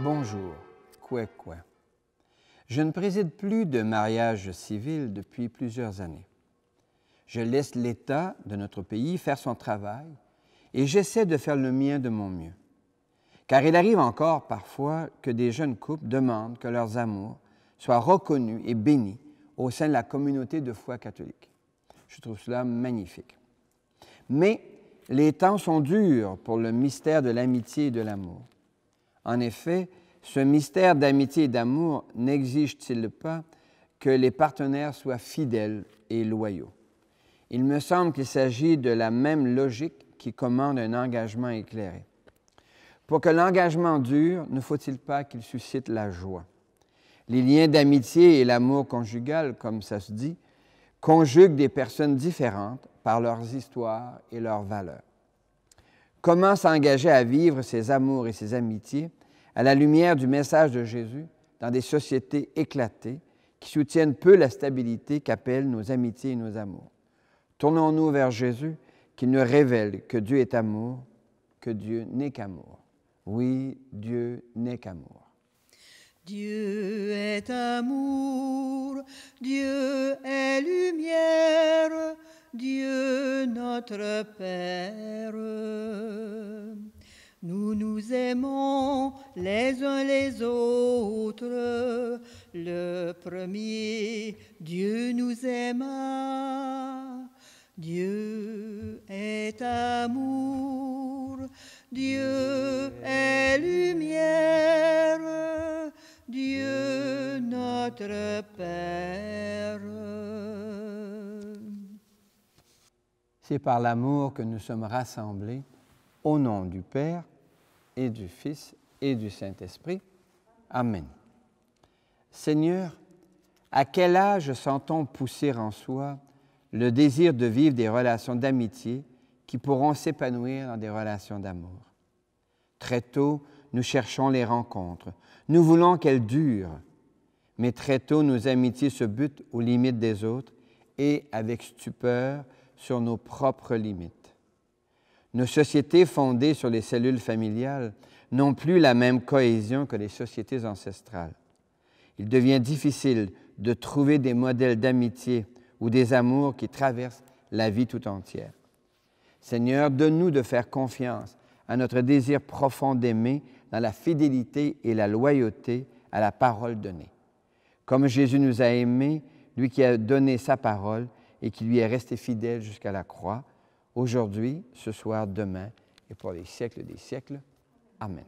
Bonjour, quoi quoi. Je ne préside plus de mariage civil depuis plusieurs années. Je laisse l'État de notre pays faire son travail et j'essaie de faire le mien de mon mieux. Car il arrive encore parfois que des jeunes couples demandent que leurs amours soient reconnus et bénis au sein de la communauté de foi catholique. Je trouve cela magnifique. Mais les temps sont durs pour le mystère de l'amitié et de l'amour. En effet, ce mystère d'amitié et d'amour n'exige-t-il pas que les partenaires soient fidèles et loyaux? Il me semble qu'il s'agit de la même logique qui commande un engagement éclairé. Pour que l'engagement dure, ne faut-il pas qu'il suscite la joie? Les liens d'amitié et l'amour conjugal, comme ça se dit, conjuguent des personnes différentes par leurs histoires et leurs valeurs. Comment s'engager à vivre ses amours et ses amitiés à la lumière du message de Jésus dans des sociétés éclatées qui soutiennent peu la stabilité qu'appellent nos amitiés et nos amours? Tournons-nous vers Jésus qui nous révèle que Dieu est amour, que Dieu n'est qu'amour. Oui, Dieu n'est qu'amour. Dieu est amour, Dieu est lumière. Dieu notre Père. Nous nous aimons les uns les autres. Le premier, Dieu nous aima. Dieu est amour, Dieu est lumière, Dieu notre Père. C'est par l'amour que nous sommes rassemblés au nom du Père et du Fils et du Saint-Esprit. Amen. Seigneur, à quel âge sent-on pousser en soi le désir de vivre des relations d'amitié qui pourront s'épanouir dans des relations d'amour? Très tôt, nous cherchons les rencontres. Nous voulons qu'elles durent. Mais très tôt, nos amitiés se butent aux limites des autres et, avec stupeur, sur nos propres limites. Nos sociétés fondées sur les cellules familiales n'ont plus la même cohésion que les sociétés ancestrales. Il devient difficile de trouver des modèles d'amitié ou des amours qui traversent la vie tout entière. Seigneur, donne-nous de faire confiance à notre désir profond d'aimer dans la fidélité et la loyauté à la parole donnée. Comme Jésus nous a aimés, lui qui a donné sa parole, et qui lui est resté fidèle jusqu'à la croix, aujourd'hui, ce soir, demain et pour les siècles des siècles. Amen.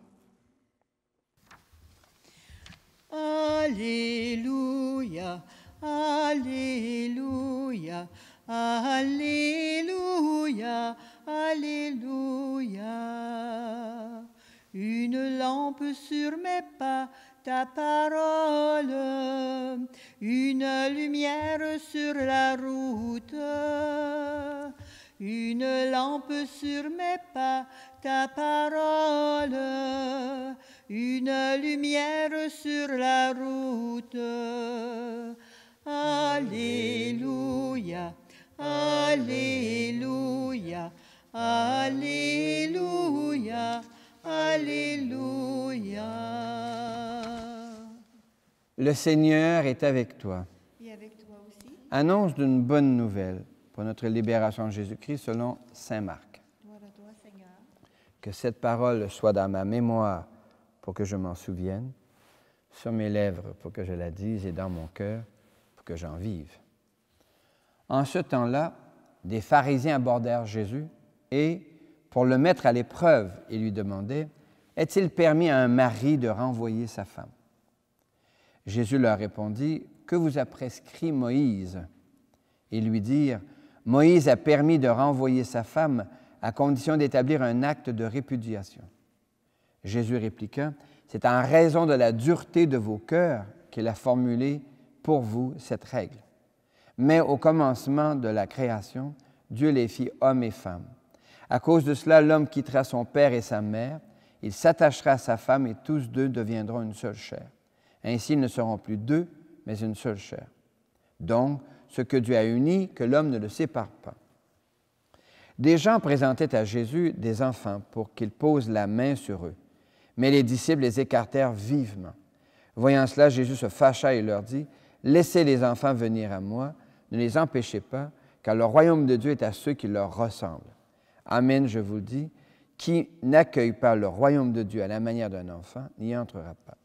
Alléluia, Alléluia, Alléluia, Alléluia. Une lampe sur mes pas ta parole, une lumière sur la route, une lampe sur mes pas, ta parole, une lumière sur la route. Alléluia, Alléluia, Alléluia, Alléluia. Le Seigneur est avec toi. Et avec toi aussi. Annonce d'une bonne nouvelle pour notre libération de Jésus-Christ selon Saint Marc. Que cette parole soit dans ma mémoire pour que je m'en souvienne, sur mes lèvres pour que je la dise et dans mon cœur pour que j'en vive. En ce temps-là, des pharisiens abordèrent Jésus et, pour le mettre à l'épreuve, ils lui demandaient, est-il permis à un mari de renvoyer sa femme? Jésus leur répondit, Que vous a prescrit Moïse Et lui dirent, Moïse a permis de renvoyer sa femme à condition d'établir un acte de répudiation. Jésus répliqua, C'est en raison de la dureté de vos cœurs qu'il a formulé pour vous cette règle. Mais au commencement de la création, Dieu les fit hommes et femmes. À cause de cela, l'homme quittera son père et sa mère, il s'attachera à sa femme et tous deux deviendront une seule chair. Ainsi, ils ne seront plus deux, mais une seule chair. Donc, ce que Dieu a uni, que l'homme ne le sépare pas. Des gens présentaient à Jésus des enfants pour qu'il pose la main sur eux, mais les disciples les écartèrent vivement. Voyant cela, Jésus se fâcha et leur dit, Laissez les enfants venir à moi, ne les empêchez pas, car le royaume de Dieu est à ceux qui leur ressemblent. Amen, je vous dis, qui n'accueille pas le royaume de Dieu à la manière d'un enfant n'y entrera pas.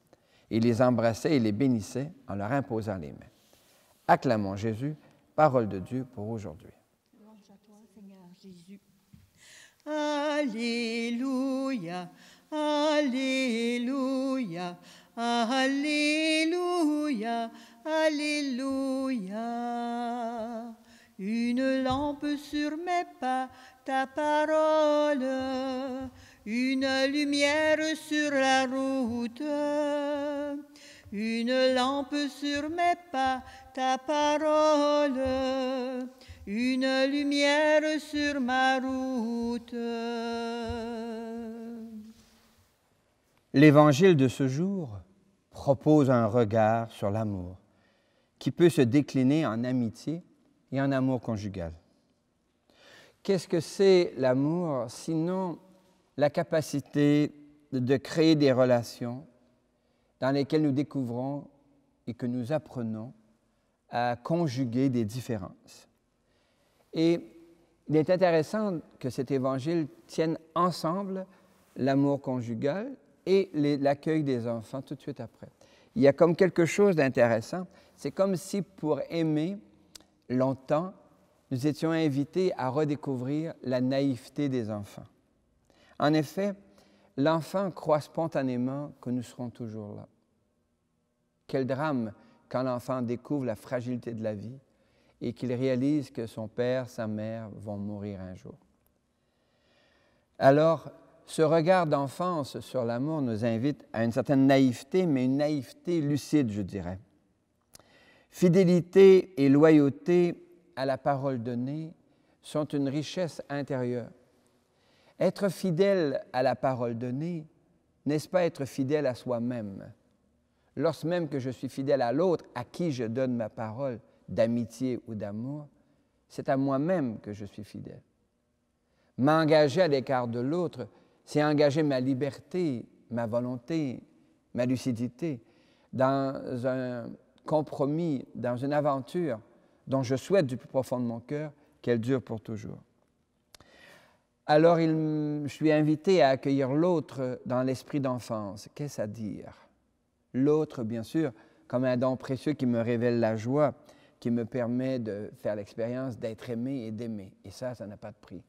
Il les embrassait et les bénissait en leur imposant les mains. Acclamons Jésus, parole de Dieu pour aujourd'hui. Alléluia, Alléluia, Alléluia, Alléluia. Une lampe sur mes pas, ta parole une lumière sur la route, une lampe sur mes pas, ta parole, une lumière sur ma route. L'évangile de ce jour propose un regard sur l'amour qui peut se décliner en amitié et en amour conjugal. Qu'est-ce que c'est l'amour sinon la capacité de créer des relations dans lesquelles nous découvrons et que nous apprenons à conjuguer des différences. Et il est intéressant que cet évangile tienne ensemble l'amour conjugal et l'accueil des enfants tout de suite après. Il y a comme quelque chose d'intéressant. C'est comme si pour aimer longtemps, nous étions invités à redécouvrir la naïveté des enfants. En effet, l'enfant croit spontanément que nous serons toujours là. Quel drame quand l'enfant découvre la fragilité de la vie et qu'il réalise que son père, sa mère vont mourir un jour. Alors, ce regard d'enfance sur l'amour nous invite à une certaine naïveté, mais une naïveté lucide, je dirais. Fidélité et loyauté à la parole donnée sont une richesse intérieure être fidèle à la parole donnée, n'est-ce pas être fidèle à soi-même? Lorsque même que je suis fidèle à l'autre, à qui je donne ma parole d'amitié ou d'amour, c'est à moi-même que je suis fidèle. M'engager à l'écart de l'autre, c'est engager ma liberté, ma volonté, ma lucidité dans un compromis, dans une aventure dont je souhaite du plus profond de mon cœur qu'elle dure pour toujours. Alors je suis invité à accueillir l'autre dans l'esprit d'enfance. Qu'est-ce à dire L'autre, bien sûr, comme un don précieux qui me révèle la joie, qui me permet de faire l'expérience d'être aimé et d'aimer. Et ça, ça n'a pas de prix.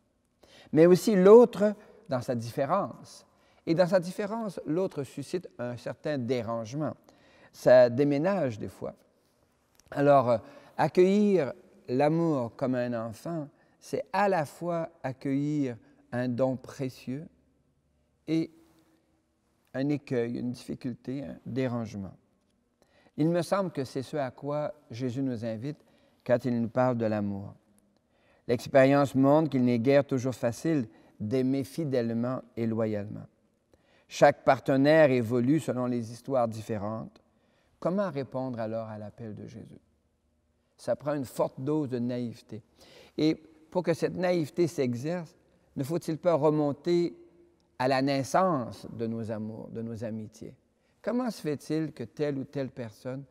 Mais aussi l'autre dans sa différence. Et dans sa différence, l'autre suscite un certain dérangement. Ça déménage des fois. Alors, accueillir l'amour comme un enfant, c'est à la fois accueillir un don précieux et un écueil, une difficulté, un dérangement. Il me semble que c'est ce à quoi Jésus nous invite quand il nous parle de l'amour. L'expérience montre qu'il n'est guère toujours facile d'aimer fidèlement et loyalement. Chaque partenaire évolue selon les histoires différentes. Comment répondre alors à l'appel de Jésus? Ça prend une forte dose de naïveté. Et pour que cette naïveté s'exerce, ne faut-il pas remonter à la naissance de nos amours, de nos amitiés? Comment se fait-il que telle ou telle personne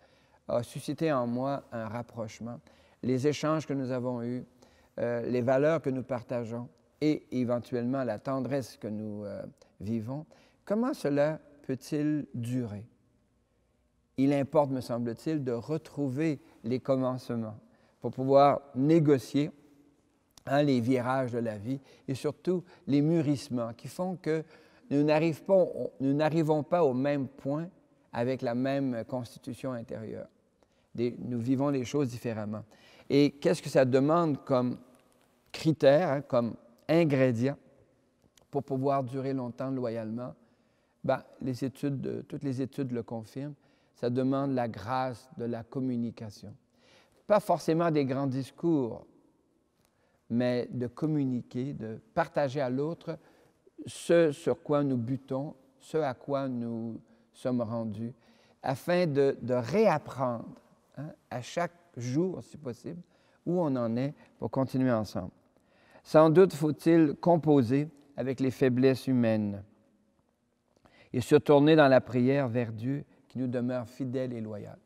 a suscité en moi un rapprochement, les échanges que nous avons eus, euh, les valeurs que nous partageons et éventuellement la tendresse que nous euh, vivons, comment cela peut-il durer? Il importe, me semble-t-il, de retrouver les commencements pour pouvoir négocier Hein, les virages de la vie et surtout les mûrissements qui font que nous n'arrivons pas, au même point avec la même constitution intérieure. nous vivons les choses différemment. Et qu'est-ce que ça demande comme critère, hein, comme ingrédient pour pouvoir durer longtemps loyalement? Ben, les études, toutes les études le confirment. Ça demande la grâce de la communication. Pas forcément des grands discours, mais de communiquer, de partager à l'autre ce sur quoi nous butons, ce à quoi nous sommes rendus, afin de, réapprendre hein, à chaque jour, si possible, où on en est pour continuer ensemble. Sans doute faut-il composer avec les faiblesses humaines et se tourner dans la prière vers Dieu qui nous demeure fidèle et loyal.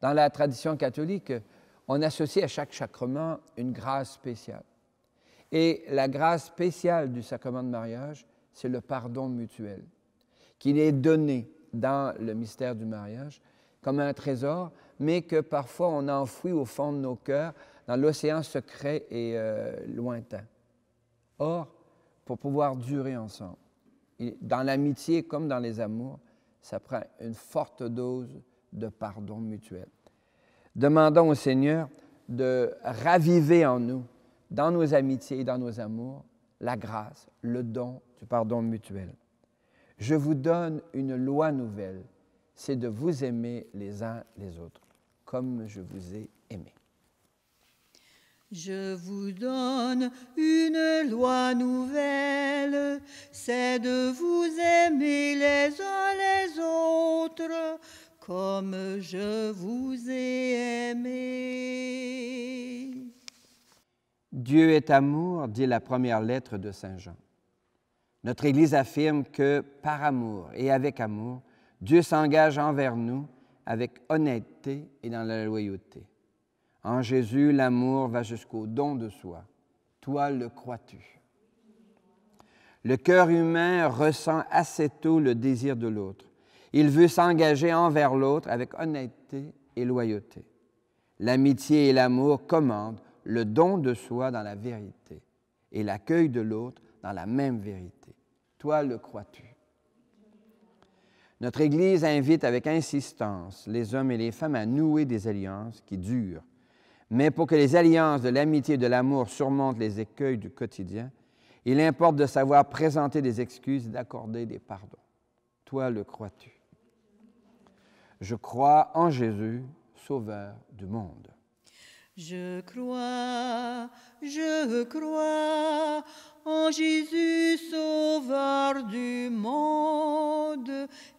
Dans la tradition catholique, on associe à chaque sacrement une grâce spéciale. Et la grâce spéciale du sacrement de mariage, c'est le pardon mutuel, qui est donné dans le mystère du mariage comme un trésor, mais que parfois on enfouit au fond de nos cœurs, dans l'océan secret et euh, lointain. Or, pour pouvoir durer ensemble, dans l'amitié comme dans les amours, ça prend une forte dose de pardon mutuel. Demandons au Seigneur de raviver en nous, dans nos amitiés et dans nos amours, la grâce, le don du pardon mutuel. Je vous donne une loi nouvelle, c'est de vous aimer les uns les autres, comme je vous ai aimé. » Je vous donne une loi nouvelle, c'est de vous aimer les uns les autres, comme je vous ai aimé. Dieu est amour, dit la première lettre de Saint Jean. Notre Église affirme que par amour et avec amour, Dieu s'engage envers nous avec honnêteté et dans la loyauté. En Jésus, l'amour va jusqu'au don de soi. Toi le crois-tu? Le cœur humain ressent assez tôt le désir de l'autre il veut s'engager envers l'autre avec honnêteté et loyauté. L'amitié et l'amour commandent le don de soi dans la vérité et l'accueil de l'autre dans la même vérité. Toi le crois-tu? Notre Église invite avec insistance les hommes et les femmes à nouer des alliances qui durent. Mais pour que les alliances de l'amitié et de l'amour surmontent les écueils du quotidien, il importe de savoir présenter des excuses et d'accorder des pardons. Toi le crois-tu? Je crois en Jésus, Sauveur du monde. Je crois, je crois en Jésus, Sauveur du monde.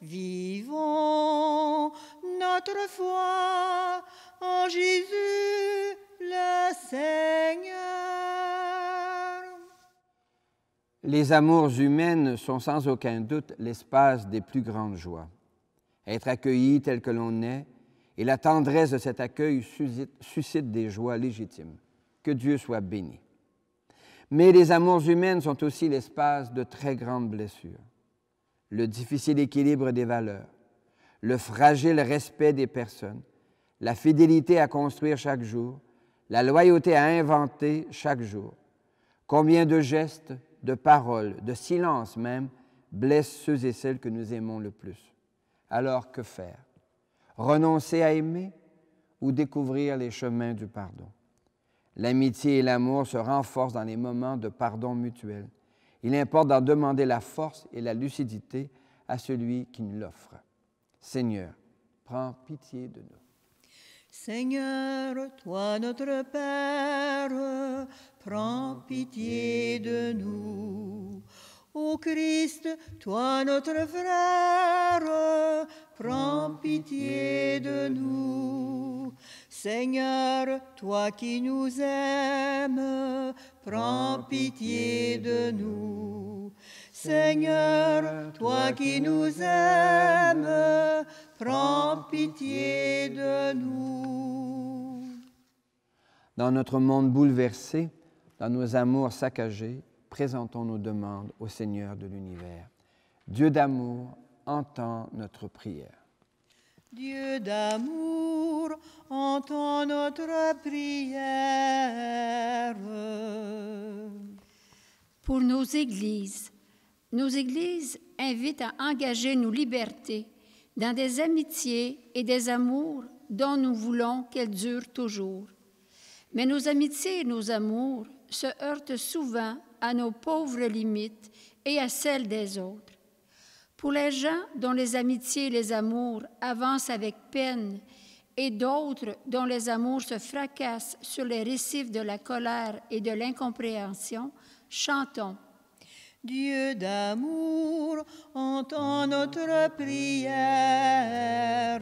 Vivons notre foi en Jésus, le Seigneur. Les amours humaines sont sans aucun doute l'espace des plus grandes joies être accueilli tel que l'on est, et la tendresse de cet accueil suscite, des joies légitimes. Que Dieu soit béni. Mais les amours humaines sont aussi l'espace de très grandes blessures. Le difficile équilibre des valeurs, le fragile respect des personnes, la fidélité à construire chaque jour, la loyauté à inventer chaque jour. Combien de gestes, de paroles, de silences même blessent ceux et celles que nous aimons le plus. Alors que faire Renoncer à aimer ou découvrir les chemins du pardon L'amitié et l'amour se renforcent dans les moments de pardon mutuel. Il importe d'en demander la force et la lucidité à celui qui nous l'offre. Seigneur, prends pitié de nous. Seigneur, toi notre Père, prends pitié de nous. Ô Christ, toi notre frère, prends pitié de nous. Seigneur, toi qui nous aimes, prends pitié de nous. Seigneur, toi qui nous aimes, prends pitié de nous. Dans notre monde bouleversé, dans nos amours saccagés, présentons nos demandes au Seigneur de l'univers. Dieu d'amour, entends notre prière. Dieu d'amour, entends notre prière. Pour nos églises, nos églises invitent à engager nos libertés dans des amitiés et des amours dont nous voulons qu'elles durent toujours. Mais nos amitiés et nos amours se heurtent souvent à nos pauvres limites et à celles des autres. Pour les gens dont les amitiés et les amours avancent avec peine et d'autres dont les amours se fracassent sur les récifs de la colère et de l'incompréhension, chantons. Dieu d'amour, entends notre prière.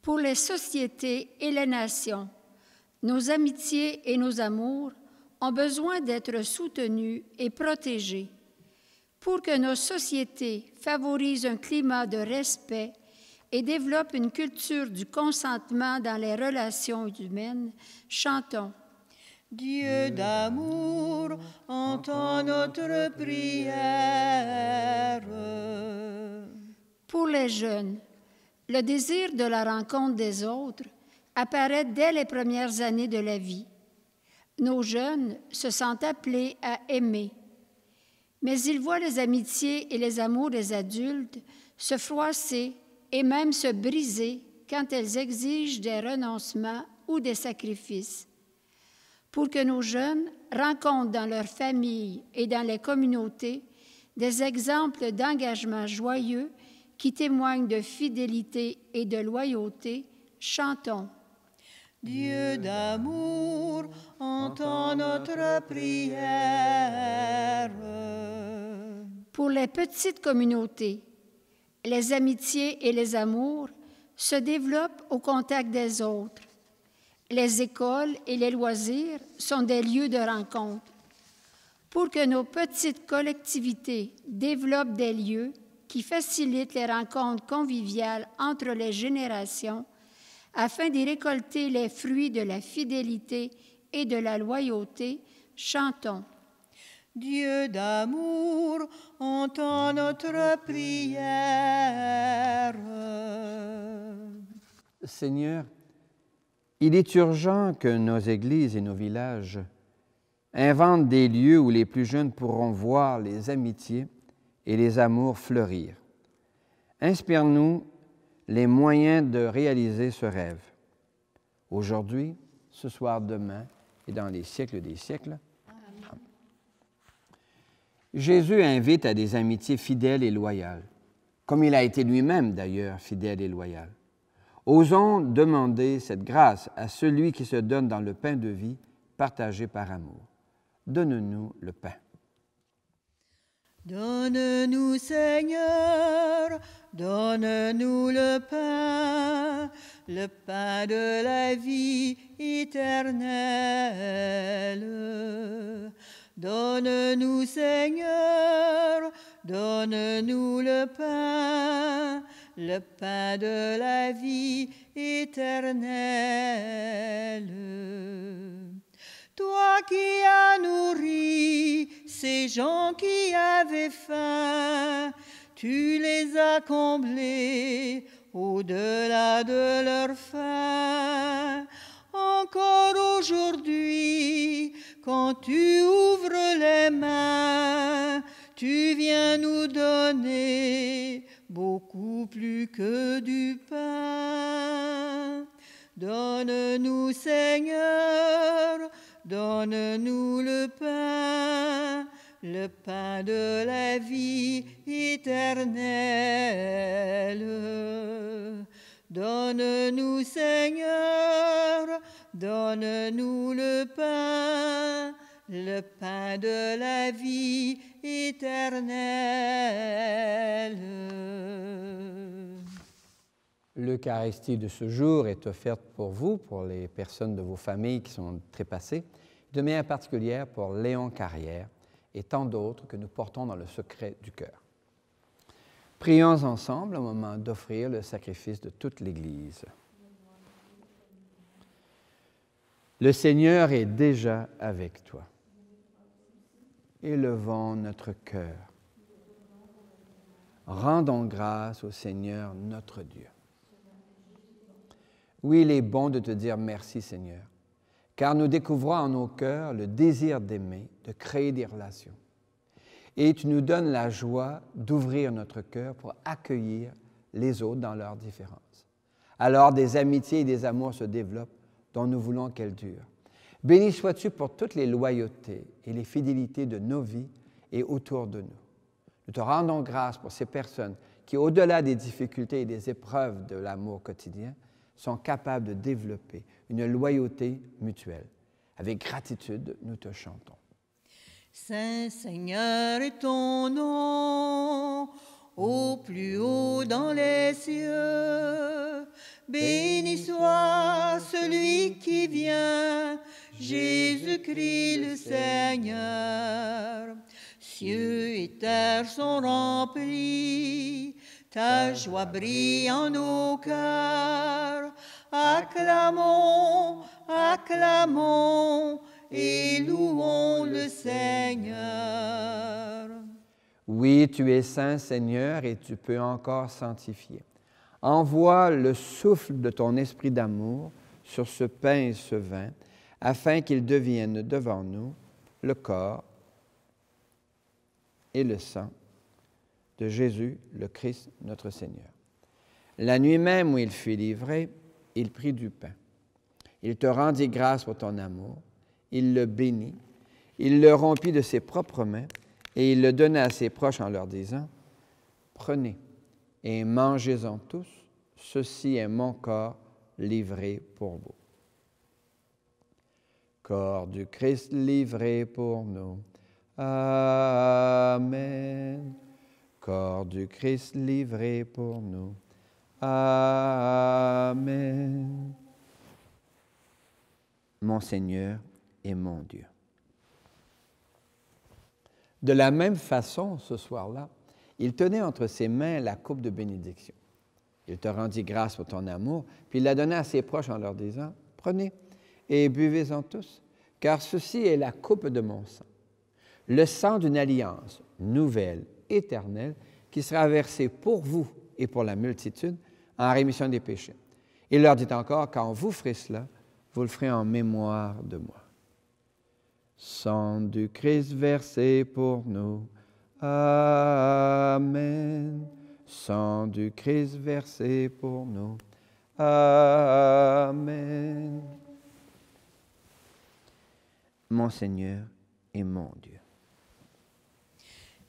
Pour les sociétés et les nations, nos amitiés et nos amours ont besoin d'être soutenus et protégés. Pour que nos sociétés favorisent un climat de respect et développent une culture du consentement dans les relations humaines, chantons. Dieu d'amour, entends notre prière. Pour les jeunes, le désir de la rencontre des autres apparaît dès les premières années de la vie nos jeunes se sentent appelés à aimer, mais ils voient les amitiés et les amours des adultes se froisser et même se briser quand elles exigent des renoncements ou des sacrifices. Pour que nos jeunes rencontrent dans leurs familles et dans les communautés des exemples d'engagement joyeux qui témoignent de fidélité et de loyauté, chantons. Dieu d'amour, pour les petites communautés, les amitiés et les amours se développent au contact des autres. Les écoles et les loisirs sont des lieux de rencontre. Pour que nos petites collectivités développent des lieux qui facilitent les rencontres conviviales entre les générations, afin d'y récolter les fruits de la fidélité et de la loyauté, chantons. Dieu d'amour, entends notre prière. Seigneur, il est urgent que nos églises et nos villages inventent des lieux où les plus jeunes pourront voir les amitiés et les amours fleurir. Inspire-nous les moyens de réaliser ce rêve. Aujourd'hui, ce soir, demain, et dans les siècles des siècles. Jésus invite à des amitiés fidèles et loyales, comme il a été lui-même d'ailleurs fidèle et loyal. Osons demander cette grâce à celui qui se donne dans le pain de vie partagé par amour. Donne-nous le pain. Donne-nous, Seigneur, donne-nous le pain, le pain de la vie éternelle. Donne-nous, Seigneur, donne-nous le pain, le pain de la vie éternelle. Toi qui as nourri ces gens qui avaient faim, tu les as comblés au-delà de leur faim. Encore aujourd'hui, quand tu ouvres les mains, tu viens nous donner beaucoup plus que du pain. Donne-nous, Seigneur, Donne-nous le pain, le pain de la vie éternelle. Donne-nous, Seigneur, donne-nous le pain, le pain de la vie éternelle. L'Eucharistie de ce jour est offerte pour vous, pour les personnes de vos familles qui sont trépassées, de manière particulière pour Léon Carrière et tant d'autres que nous portons dans le secret du cœur. Prions ensemble au moment d'offrir le sacrifice de toute l'Église. Le Seigneur est déjà avec toi. Élevons notre cœur. Rendons grâce au Seigneur notre Dieu. Oui, il est bon de te dire merci Seigneur, car nous découvrons en nos cœurs le désir d'aimer, de créer des relations. Et tu nous donnes la joie d'ouvrir notre cœur pour accueillir les autres dans leurs différences. Alors des amitiés et des amours se développent dont nous voulons qu'elles durent. Béni sois-tu pour toutes les loyautés et les fidélités de nos vies et autour de nous. Nous te rendons grâce pour ces personnes qui, au-delà des difficultés et des épreuves de l'amour quotidien, sont capables de développer une loyauté mutuelle. Avec gratitude, nous te chantons. Saint Seigneur est ton nom, au plus haut dans les cieux. Béni soit celui qui vient, Jésus-Christ le Seigneur. Cieux et terre sont remplis ta joie brille en nos cœurs. Acclamons, acclamons et louons le Seigneur. Oui, tu es saint Seigneur et tu peux encore sanctifier. Envoie le souffle de ton esprit d'amour sur ce pain et ce vin, afin qu'ils deviennent devant nous le corps et le sang Jésus, le Christ, notre Seigneur. La nuit même où il fut livré, il prit du pain. Il te rendit grâce pour ton amour. Il le bénit. Il le rompit de ses propres mains et il le donna à ses proches en leur disant, Prenez et mangez-en tous, ceci est mon corps livré pour vous. Corps du Christ livré pour nous. Amen corps du Christ livré pour nous. Amen. Mon Seigneur et mon Dieu. De la même façon, ce soir-là, il tenait entre ses mains la coupe de bénédiction. Il te rendit grâce pour ton amour, puis il la donna à ses proches en leur disant, prenez et buvez-en tous, car ceci est la coupe de mon sang, le sang d'une alliance nouvelle éternel qui sera versé pour vous et pour la multitude en rémission des péchés. Il leur dit encore, quand vous ferez cela, vous le ferez en mémoire de moi. Sang du Christ versé pour nous. Amen. Sang du Christ versé pour nous. Amen. Mon Seigneur et mon Dieu.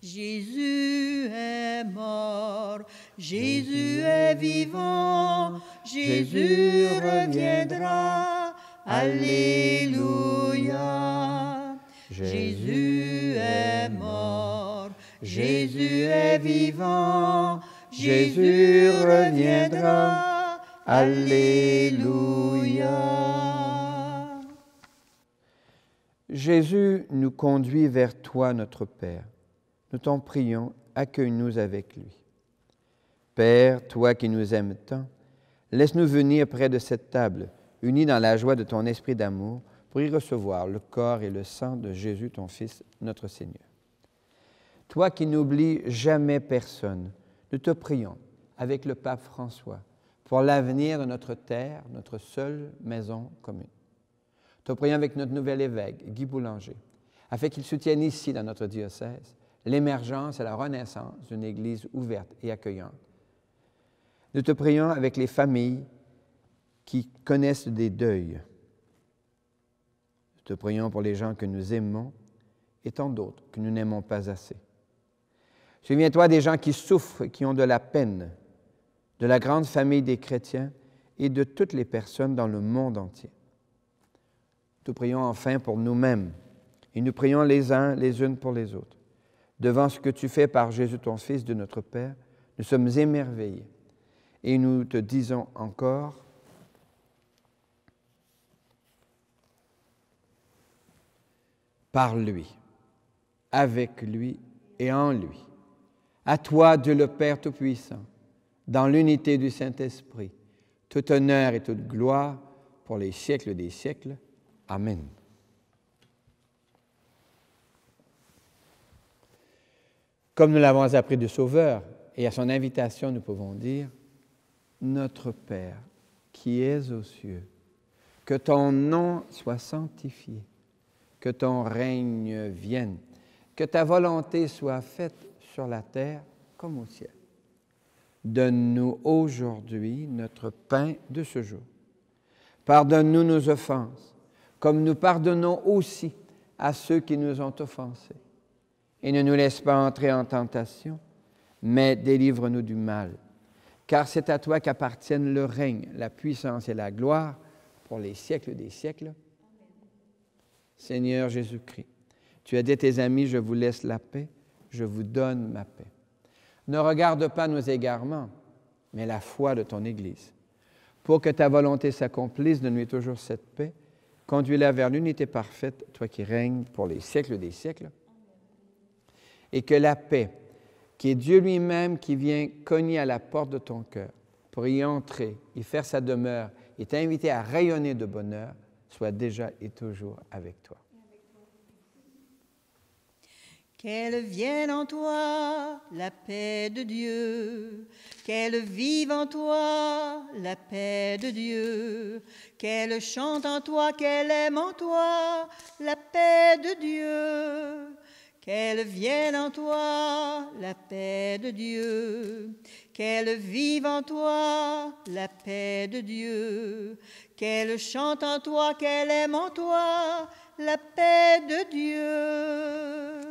Jésus est mort, Jésus est vivant, Jésus reviendra. Alléluia. Jésus est mort, Jésus est vivant, Jésus reviendra. Alléluia. Jésus nous conduit vers toi, notre Père nous t'en prions, accueille-nous avec lui. Père, toi qui nous aimes tant, laisse-nous venir près de cette table, unis dans la joie de ton esprit d'amour, pour y recevoir le corps et le sang de Jésus, ton Fils, notre Seigneur. Toi qui n'oublies jamais personne, nous te prions avec le pape François pour l'avenir de notre terre, notre seule maison commune. Te prions avec notre nouvel évêque, Guy Boulanger, afin qu'il soutienne ici, dans notre diocèse, l'émergence et la renaissance d'une Église ouverte et accueillante. Nous te prions avec les familles qui connaissent des deuils. Nous te prions pour les gens que nous aimons et tant d'autres que nous n'aimons pas assez. Souviens-toi des gens qui souffrent, qui ont de la peine, de la grande famille des chrétiens et de toutes les personnes dans le monde entier. Nous prions enfin pour nous-mêmes et nous prions les uns les unes pour les autres. Devant ce que tu fais par Jésus, ton Fils, de notre Père, nous sommes émerveillés. Et nous te disons encore, par lui, avec lui et en lui. À toi, Dieu le Père Tout-Puissant, dans l'unité du Saint-Esprit, tout honneur et toute gloire pour les siècles des siècles. Amen. Comme nous l'avons appris du Sauveur et à son invitation, nous pouvons dire, Notre Père qui es aux cieux, que ton nom soit sanctifié, que ton règne vienne, que ta volonté soit faite sur la terre comme au ciel. Donne-nous aujourd'hui notre pain de ce jour. Pardonne-nous nos offenses, comme nous pardonnons aussi à ceux qui nous ont offensés et ne nous laisse pas entrer en tentation, mais délivre-nous du mal. Car c'est à toi qu'appartiennent le règne, la puissance et la gloire pour les siècles des siècles. Seigneur Jésus-Christ, tu as dit à tes amis, je vous laisse la paix, je vous donne ma paix. Ne regarde pas nos égarements, mais la foi de ton Église. Pour que ta volonté s'accomplisse, donne-lui toujours cette paix. Conduis-la vers l'unité parfaite, toi qui règnes pour les siècles des siècles et que la paix, qui est Dieu lui-même qui vient cogner à la porte de ton cœur pour y entrer, y faire sa demeure et t'inviter à rayonner de bonheur, soit déjà et toujours avec toi. Qu'elle vienne en toi la paix de Dieu, qu'elle vive en toi la paix de Dieu, qu'elle chante en toi, qu'elle aime en toi la paix de Dieu. Qu'elle vienne en toi la paix de Dieu, qu'elle vive en toi la paix de Dieu, qu'elle chante en toi, qu'elle aime en toi la paix de Dieu.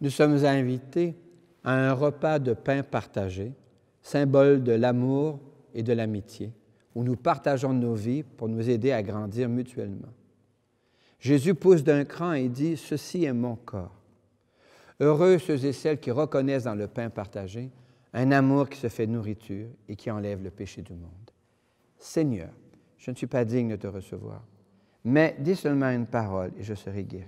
Nous sommes invités à un repas de pain partagé, symbole de l'amour et de l'amitié où nous partageons nos vies pour nous aider à grandir mutuellement. Jésus pousse d'un cran et dit, Ceci est mon corps. Heureux ceux et celles qui reconnaissent dans le pain partagé un amour qui se fait nourriture et qui enlève le péché du monde. Seigneur, je ne suis pas digne de te recevoir, mais dis seulement une parole et je serai guéri.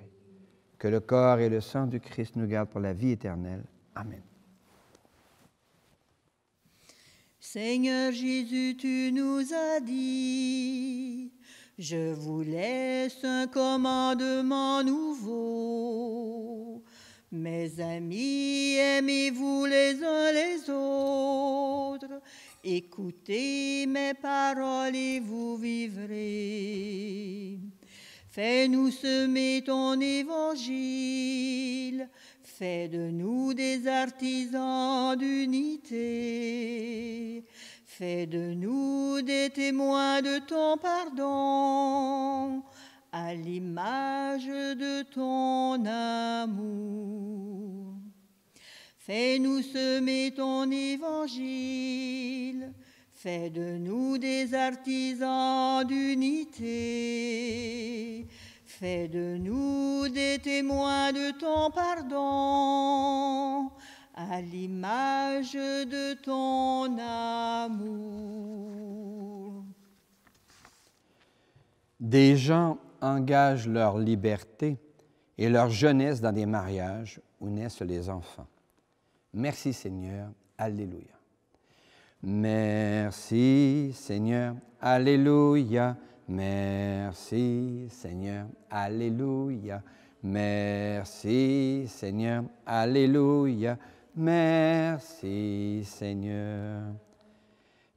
Que le corps et le sang du Christ nous gardent pour la vie éternelle. Amen. Seigneur Jésus, tu nous as dit, je vous laisse un commandement nouveau. Mes amis, aimez-vous les uns les autres. Écoutez mes paroles et vous vivrez. Fais-nous semer ton évangile Fais de nous des artisans d'unité. Fais de nous des témoins de ton pardon, à l'image de ton amour. Fais-nous semer ton évangile, fais de nous des artisans d'unité. Fais de nous des témoins de ton pardon, à l'image de ton amour. Des gens engagent leur liberté et leur jeunesse dans des mariages où naissent les enfants. Merci Seigneur, Alléluia. Merci Seigneur, Alléluia. Merci Seigneur, Alléluia. Merci Seigneur, Alléluia. Merci Seigneur.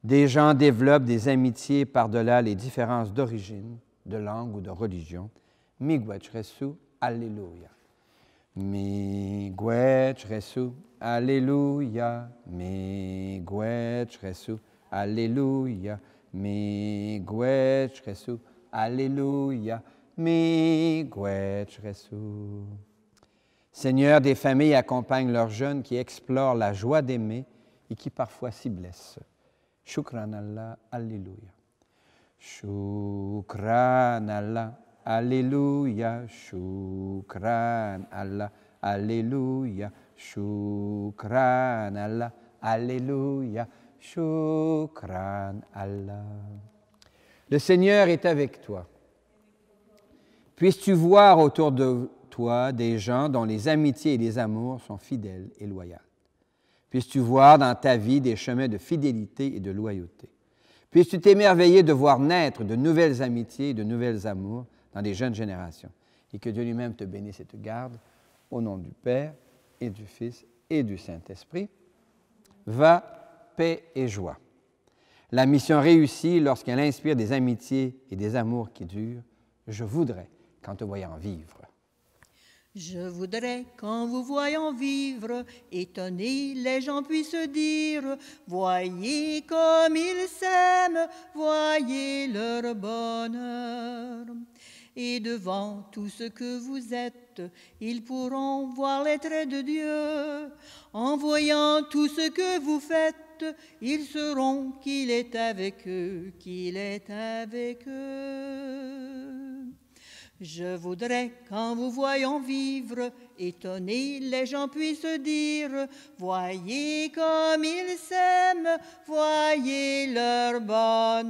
Des gens développent des amitiés par-delà les différences d'origine, de langue ou de religion. resu, Alléluia. resu, Alléluia. resu, Alléluia. Mi guet resu. Alléluia. Mi guet resu. Seigneur, des familles accompagnent leurs jeunes qui explorent la joie d'aimer et qui parfois s'y blessent. Shukran Allah, Alléluia. Shukran Allah, Alléluia. Shukran Allah, Alléluia. Shukran Allah, Alléluia. Shukran Allah. Le Seigneur est avec toi. Puisses-tu voir autour de toi des gens dont les amitiés et les amours sont fidèles et loyales. Puisses-tu voir dans ta vie des chemins de fidélité et de loyauté. Puisses-tu t'émerveiller de voir naître de nouvelles amitiés et de nouvelles amours dans les jeunes générations. Et que Dieu lui-même te bénisse et te garde. Au nom du Père et du Fils et du Saint-Esprit. Va paix et joie. La mission réussit lorsqu'elle inspire des amitiés et des amours qui durent. Je voudrais, qu'en te voyant vivre. Je voudrais, qu'en vous voyant vivre, étonner les gens puissent dire, voyez comme ils s'aiment, voyez leur bonheur. Et devant tout ce que vous êtes, ils pourront voir les traits de Dieu. En voyant tout ce que vous faites, ils sauront qu'il est avec eux, qu'il est avec eux. Je voudrais qu'en vous voyant vivre, étonnés, les gens puissent dire, voyez comme ils s'aiment, voyez leur bonheur.